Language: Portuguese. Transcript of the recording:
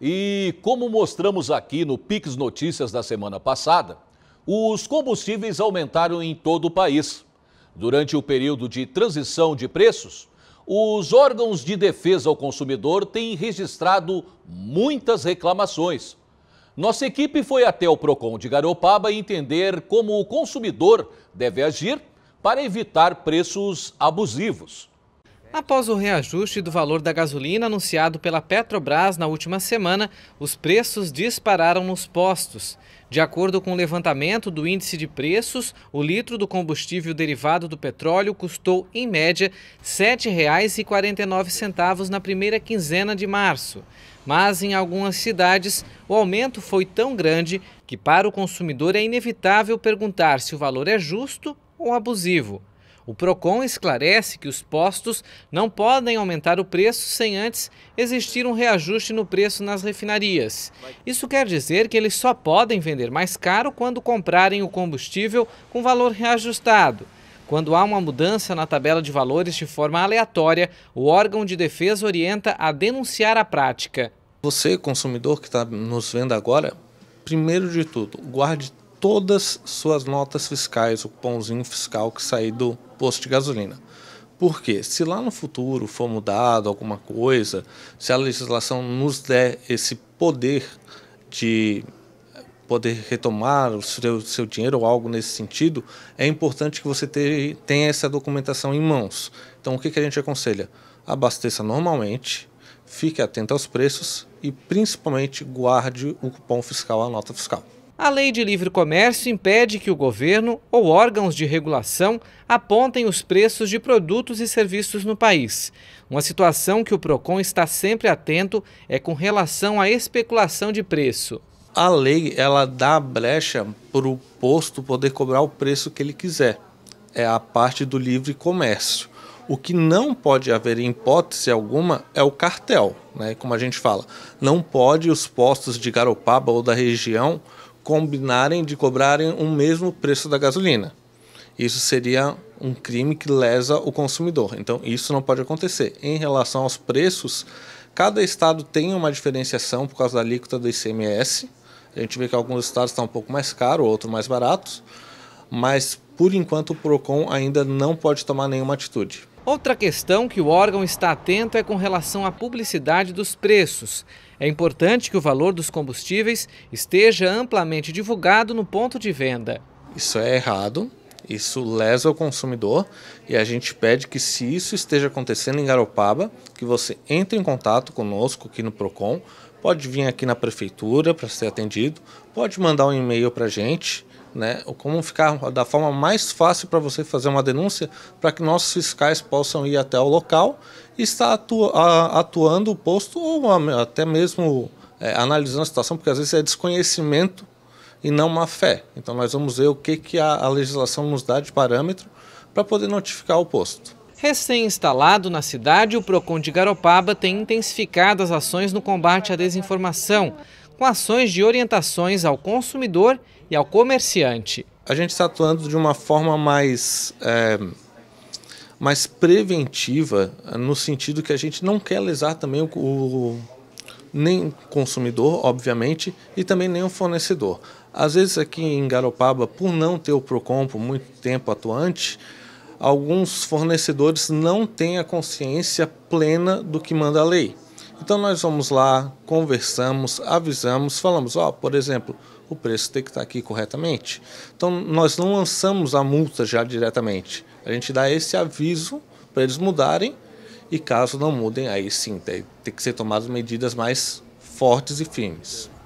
E como mostramos aqui no Pix Notícias da semana passada, os combustíveis aumentaram em todo o país. Durante o período de transição de preços, os órgãos de defesa ao consumidor têm registrado muitas reclamações. Nossa equipe foi até o Procon de Garopaba entender como o consumidor deve agir para evitar preços abusivos. Após o reajuste do valor da gasolina anunciado pela Petrobras na última semana, os preços dispararam nos postos. De acordo com o levantamento do índice de preços, o litro do combustível derivado do petróleo custou, em média, R$ 7,49 na primeira quinzena de março. Mas em algumas cidades, o aumento foi tão grande que, para o consumidor, é inevitável perguntar se o valor é justo ou abusivo. O PROCON esclarece que os postos não podem aumentar o preço sem antes existir um reajuste no preço nas refinarias. Isso quer dizer que eles só podem vender mais caro quando comprarem o combustível com valor reajustado. Quando há uma mudança na tabela de valores de forma aleatória, o órgão de defesa orienta a denunciar a prática. Você, consumidor que está nos vendo agora, primeiro de tudo, guarde todas suas notas fiscais, o pãozinho fiscal que sair do posto de gasolina. Porque se lá no futuro for mudado alguma coisa, se a legislação nos der esse poder de poder retomar o seu, seu dinheiro ou algo nesse sentido, é importante que você ter, tenha essa documentação em mãos. Então, o que, que a gente aconselha? Abasteça normalmente, fique atento aos preços e, principalmente, guarde o cupom fiscal, a nota fiscal. A lei de livre comércio impede que o governo ou órgãos de regulação apontem os preços de produtos e serviços no país. Uma situação que o PROCON está sempre atento é com relação à especulação de preço. A lei ela dá brecha para o posto poder cobrar o preço que ele quiser. É a parte do livre comércio. O que não pode haver em hipótese alguma é o cartel, né? como a gente fala. Não pode os postos de Garopaba ou da região combinarem de cobrarem o mesmo preço da gasolina. Isso seria um crime que lesa o consumidor. Então, isso não pode acontecer. Em relação aos preços, cada estado tem uma diferenciação por causa da alíquota do ICMS. A gente vê que alguns estados estão um pouco mais caros, outros mais baratos, mas por enquanto o Procon ainda não pode tomar nenhuma atitude. Outra questão que o órgão está atento é com relação à publicidade dos preços. É importante que o valor dos combustíveis esteja amplamente divulgado no ponto de venda. Isso é errado, isso lesa o consumidor e a gente pede que, se isso esteja acontecendo em Garopaba, que você entre em contato conosco aqui no PROCON, pode vir aqui na prefeitura para ser atendido, pode mandar um e-mail para a gente né? Como ficar da forma mais fácil para você fazer uma denúncia, para que nossos fiscais possam ir até o local e estar atu atuando o posto ou até mesmo é, analisando a situação, porque às vezes é desconhecimento e não má fé. Então nós vamos ver o que, que a, a legislação nos dá de parâmetro para poder notificar o posto. Recém-instalado na cidade, o PROCON de Garopaba tem intensificado as ações no combate à desinformação, com ações de orientações ao consumidor e ao comerciante? A gente está atuando de uma forma mais, é, mais preventiva, no sentido que a gente não quer lesar também o, o nem o consumidor, obviamente, e também nem o fornecedor. Às vezes aqui em Garopaba, por não ter o Procon por muito tempo atuante, alguns fornecedores não têm a consciência plena do que manda a lei. Então nós vamos lá, conversamos, avisamos, falamos, ó, oh, por exemplo, o preço tem que estar tá aqui corretamente. Então nós não lançamos a multa já diretamente. A gente dá esse aviso para eles mudarem e caso não mudem, aí sim tem, tem que ser tomadas medidas mais fortes e firmes.